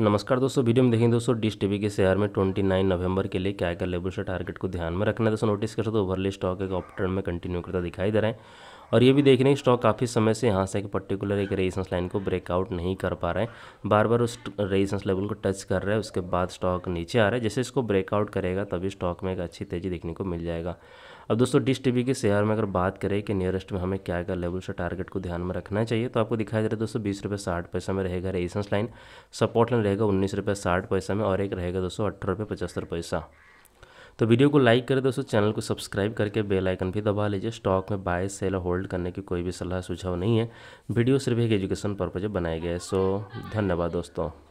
नमस्कार दोस्तों वीडियो में देखें दोस्तों डिश टीवी के शेयर में 29 नवंबर के लिए क्या क्या लेबर से टारगेट को ध्यान में रखना है तो दोस्तों नोटिस कर सकते ओवरली स्टॉक एक ऑप्टर में कंटिन्यू करता दिखाई दे रहा है और ये भी देख रहे हैं स्टॉक काफ़ी समय से यहाँ से एक पर्टिकुलर एक रेजिस्टेंस लाइन को ब्रेकआउट नहीं कर पा रहे हैं बार बार उस रेजिस्टेंस लेवल को टच कर रहा है उसके बाद स्टॉक नीचे आ रहा है जैसे इसको ब्रेकआउट करेगा तभी स्टॉक में एक अच्छी तेज़ी देखने को मिल जाएगा अब दोस्तों डिश टीवी के शेयर में अगर बात करें कि नियरेस्ट में हमें क्या क्या लेवल से टारगेट को ध्यान में रखना चाहिए तो आपको दिखाई दे रहा है दोस्तों बीस रुपये साठ पैसा में रहेगा रेजिस्टेंस लाइन सपोर्ट लाइन रहेगा उन्नीस रुपये साठ पैसा में और एक रहेगा दोस्तों अठारह रुपये पचहत्तर पैसा तो वीडियो को लाइक करें दोस्तों चैनल को सब्सक्राइब करके बेल आइकन भी दबा लीजिए स्टॉक में बाय सेल होल्ड करने की कोई भी सलाह सुझाव नहीं है वीडियो सिर्फ एक एजुकेशन पर्पज बनाया गया है सो धन्यवाद दोस्तों